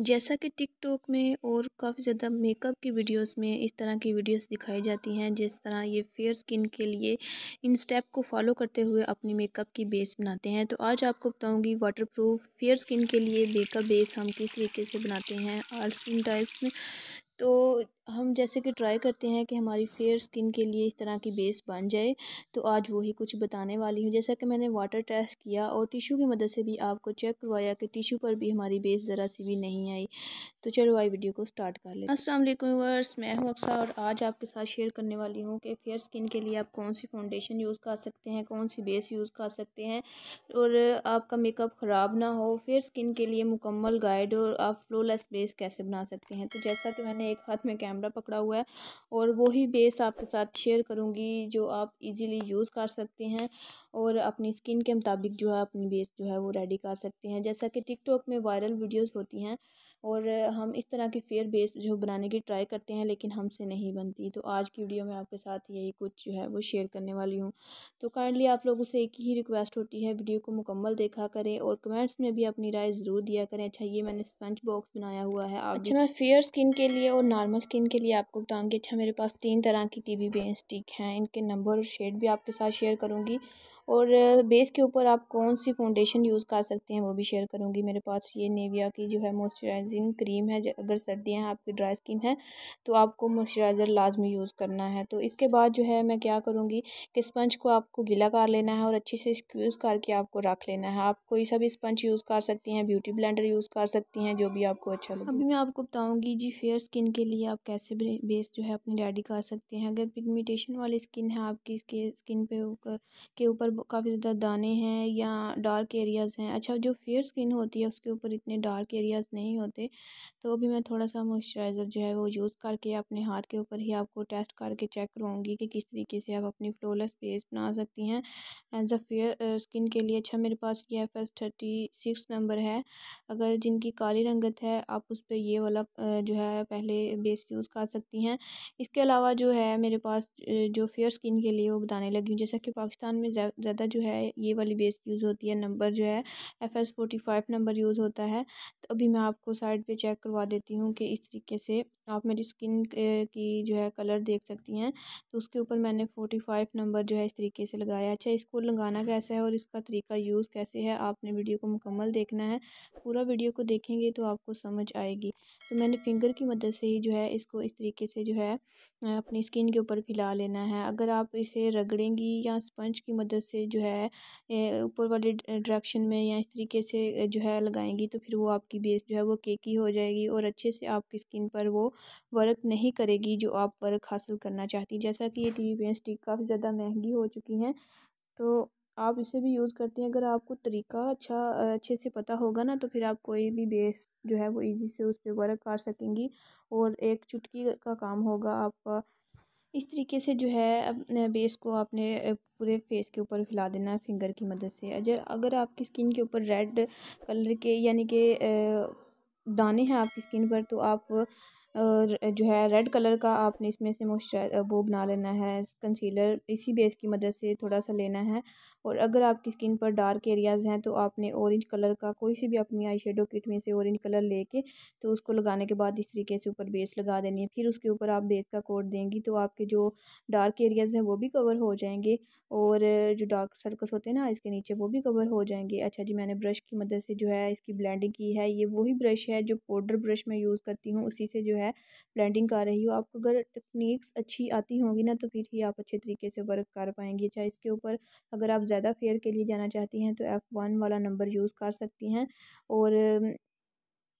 जैसा कि टिकटॉक में और काफ़ी ज़्यादा मेकअप की वीडियोस में इस तरह की वीडियोस दिखाई जाती हैं जिस तरह ये फेयर स्किन के लिए इन स्टेप को फॉलो करते हुए अपनी मेकअप की बेस बनाते हैं तो आज आपको बताऊंगी वाटरप्रूफ फेयर स्किन के लिए मेकअप बेस हम किस तरीके से बनाते हैं ऑल स्किन टाइप्स में तो हम जैसे कि ट्राई करते हैं कि हमारी फेयर स्किन के लिए इस तरह की बेस बन जाए तो आज वही कुछ बताने वाली हूँ जैसा कि मैंने वाटर टेस्ट किया और टिशू की मदद से भी आपको चेक करवाया कि टिशू पर भी हमारी बेस ज़रा सी भी नहीं आई तो चलो आई वीडियो को स्टार्ट कर लें असलम वर्स मैं हूँ अक्सा और आज आपके साथ शेयर करने वाली हूँ कि फेयर स्किन के लिए आप कौन सी फाउंडेशन यूज़ कर सकते हैं कौन सी बेस यूज़ कर सकते हैं और आपका मेकअप ख़राब ना हो फेयर स्किन के लिए मुकम्मल गाइड और आप फ्लोलेस बेस कैसे बना सकते हैं तो जैसा कि मैंने एक हाथ में कैमरा कैमरा पकड़ा हुआ है और वही बेस आपके साथ शेयर करूँगी जो आप इजीली यूज़ कर सकते हैं और अपनी स्किन के मुताबिक जो है अपनी बेस जो है वो रेडी कर सकते हैं जैसा कि टिकटॉक में वायरल वीडियोज़ होती हैं और हम इस तरह की फेयर बेस जो बनाने की ट्राई करते हैं लेकिन हमसे नहीं बनती तो आज की वीडियो में आपके साथ यही कुछ जो है वो शेयर करने वाली हूँ तो काइंडली आप लोगों से एक ही रिक्वेस्ट होती है वीडियो को मुकम्मल देखा करें और कमेंट्स में भी अपनी राय ज़रूर दिया करें अच्छा ये मैंने स्पंच बॉक्स बनाया हुआ है आप अच्छा मैं फेयर स्किन के लिए और नॉर्मल स्किन के लिए आपको बताऊँगी अच्छा मेरे पास तीन तरह की टी वी बेन स्टिक हैं इनके नंबर और शेड भी आपके साथ शेयर करूँगी और बेस के ऊपर आप कौन सी फाउंडेशन यूज़ कर सकते हैं वो भी शेयर करूँगी मेरे पास ये नेविया की जो है मॉइस्चराइजिंग क्रीम है अगर सर्दियाँ हैं आपकी ड्राई स्किन है तो आपको मॉइस्चराइज़र लाजमी यूज़ करना है तो इसके बाद जो है मैं क्या करूँगी कि स्पंज को आपको गीला कर लेना है और अच्छे से यूज़ करके आपको रख लेना है आप कोई सा भी स्पंज यूज़ कर सकती हैं ब्यूटी ब्लेंडर यूज़ कर सकती हैं जो भी आपको अच्छा लगे अभी मैं आपको बताऊँगी जी फेयर स्किन के लिए आप कैसे बेस जो है अपनी रेडी कर सकते हैं अगर पिगमेंटेशन वाली स्किन है आपकी स्किन पे के ऊपर काफी ज्यादा दाने हैं या डार्क एरियाज हैं अच्छा जो फेयर स्किन होती है उसके ऊपर इतने डार्क एरियाज नहीं होते तो भी मैं थोड़ा सा मॉइस्चराइज़र जो है वो यूज़ करके अपने हाथ के ऊपर ही आपको टेस्ट करके चेक करूँगी कि किस तरीके से आप अपनी फ्लोलेस फेस बना सकती हैं एज अ फेयर स्किन के लिए अच्छा मेरे पास ये F S thirty six number है अगर जिनकी काली रंगत है आप उस पर ये वाला जो है पहले बेस यूज़ कर सकती हैं इसके अलावा जो है मेरे पास जो फेयर स्किन के लिए वो बताने लगी हूँ जैसा कि पाकिस्तान में ज़्यादा जो है ये वाली बेस यूज़ होती है नंबर जो है F S forty five number use होता है तो अभी मैं आपको साइड पे चेक करवा देती हूँ कि इस तरीके से आप मेरी स्किन की जो है कलर देख सकती हैं तो उसके ऊपर मैंने फोर्टी फाइव नंबर जो है इस तरीके से लगाया अच्छा इसको लगाना कैसा है और इसका तरीका यूज़ कैसे है आपने वीडियो को मुकम्मल देखना है पूरा वीडियो को देखेंगे तो आपको समझ आएगी तो मैंने फिंगर की मदद से ही जो है इसको इस तरीके से जो है अपनी स्किन के ऊपर फैला लेना है अगर आप इसे रगड़ेंगी या स्पंज की मदद से जो है ऊपर वाले डायरेक्शन में या इस तरीके से जो है लगाएंगी तो फिर वो आपकी बेस जो है वो केकी हो जाएगी और अच्छे से आपकी स्किन पर वो वर्क नहीं करेगी जो आप वर्क हासिल करना चाहती जैसा कि ये टी वी पेन स्टिक काफ़ी ज़्यादा महंगी हो चुकी हैं तो आप इसे भी यूज़ करते हैं अगर आपको तरीका अच्छा अच्छे से पता होगा ना तो फिर आप कोई भी बेस जो है वो इजी से उस पर वर्क कर सकेंगी और एक चुटकी का काम होगा आपका इस तरीके से जो है अपने बेस को आपने पूरे फेस के ऊपर फैला देना है फिंगर की मदद से अगर अगर आपकी स्किन के ऊपर रेड कलर के यानी कि दाने हैं आपकी स्किन पर तो आप और जो है रेड कलर का आपने इसमें से मॉइस्चराइज वो बना लेना है कंसीलर इसी बेस की मदद से थोड़ा सा लेना है और अगर आपकी स्किन पर डार्क एरियाज़ हैं तो आपने ऑरेंज कलर का कोई सी भी अपनी आई शेडो किट में से ऑरेंज कलर लेके तो उसको लगाने के बाद इस तरीके से ऊपर बेस लगा देनी है फिर उसके ऊपर आप बेस का कोट देंगी तो आपके जो डार्क एरियाज़ हैं वो भी कवर हो जाएंगे और जो डार्क सर्कल्स होते हैं ना इसके नीचे वो भी कवर हो जाएंगे अच्छा जी मैंने ब्रश की मदद से जो है इसकी ब्लेंडिंग की है ये वही ब्रश है जो पाउडर ब्रश मैं यूज़ करती हूँ उसी से जो है है ब्लेंडिंग कर रही हो आपको अगर टेक्निक्स अच्छी आती होंगी ना तो फिर ही आप अच्छे तरीके से वर्क कर पाएंगे चाहे इसके ऊपर अगर आप ज़्यादा फेयर के लिए जाना चाहती हैं तो एफ़ वन वाला नंबर यूज़ कर सकती हैं और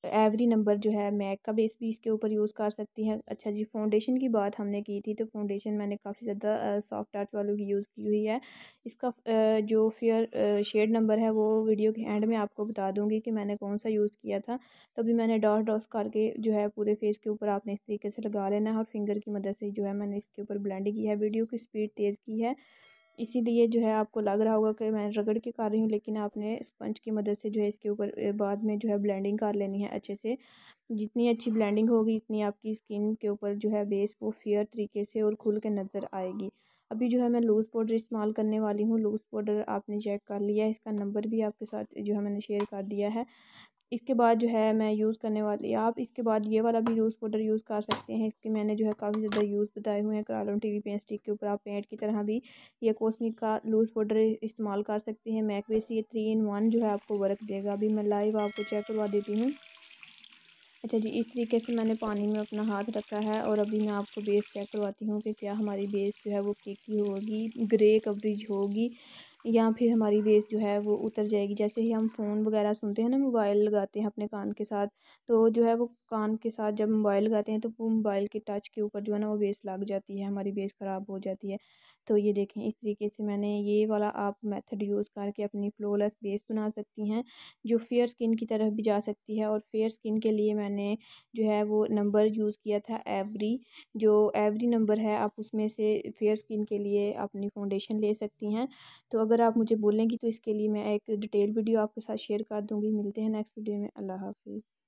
एवरी नंबर जो है मैक का बेस भी इसके ऊपर यूज़ कर सकती हैं अच्छा जी फाउंडेशन की बात हमने की थी तो फाउंडेशन मैंने काफ़ी ज़्यादा सॉफ्ट टच वालों की यूज़ की हुई है इसका आ, जो फेयर शेड नंबर है वो वीडियो के एंड में आपको बता दूंगी कि मैंने कौन सा यूज़ किया था तो अभी मैंने डॉट डॉस करके जो है पूरे फेस के ऊपर आपने इस तरीके से लगा लेना है और फिंगर की मदद से जो है मैंने इसके ऊपर ब्लेंड की है वीडियो की स्पीड तेज़ की है इसीलिए जो है आपको लग रहा होगा कि मैं रगड़ के कर रही हूँ लेकिन आपने स्पंज की मदद से जो है इसके ऊपर बाद में जो है ब्लेंडिंग कर लेनी है अच्छे से जितनी अच्छी ब्लेंडिंग होगी इतनी आपकी स्किन के ऊपर जो है बेस वो फेयर तरीके से और खुल के नज़र आएगी अभी जो है मैं लूज़ पाउडर इस्तेमाल करने वाली हूँ लूज़ पाउडर आपने चेक कर लिया इसका नंबर भी आपके साथ जो है मैंने शेयर कर दिया है इसके बाद जो है मैं यूज़ करने वाली आप इसके बाद ये वाला भी लूज़ पाउडर यूज़ कर सकते हैं इसके मैंने जो है काफ़ी ज़्यादा यूज़ बताए हुए हैं करालम टी वी पेंट स्टिक के ऊपर आप पेंट की तरह भी ये कॉस्मिक का लूज़ पाउडर इस्तेमाल कर सकते हैं मैकवेस ये थ्री इन वन जो है आपको वर्क देगा अभी मैं लाइव आपको चेक करवा देती हूँ अच्छा जी इस तरीके से मैंने पानी में अपना हाथ रखा है और अभी मैं आपको बेस चेक करवाती हूँ कि क्या हमारी बेस जो है वो केकी होगी ग्रे कवरेज होगी या फिर हमारी वेस्ट जो है वो उतर जाएगी जैसे ही हम फ़ोन वगैरह सुनते हैं ना मोबाइल लगाते हैं अपने कान के साथ तो जो है वो कान के साथ जब मोबाइल लगाते हैं तो वो मोबाइल के टच के ऊपर जो है ना वो वेस्ट लग जाती है हमारी बेस ख़राब हो जाती है तो ये देखें इस तरीके से मैंने ये वाला आप मेथड यूज़ करके अपनी फ्लोलेस बेस बना सकती हैं जो फेयर स्किन की तरफ भी जा सकती है और फेयर स्किन के लिए मैंने जो है वो नंबर यूज़ किया था एवरी जो एवरी नंबर है आप उसमें से फेयर स्किन के लिए अपनी फाउंडेशन ले सकती हैं तो अगर अगर आप मुझे बोलेंगी तो इसके लिए मैं एक डिटेल वीडियो आपके साथ शेयर कर दूँगी मिलते हैं नेक्स्ट वीडियो में अल्लाह हाफिज़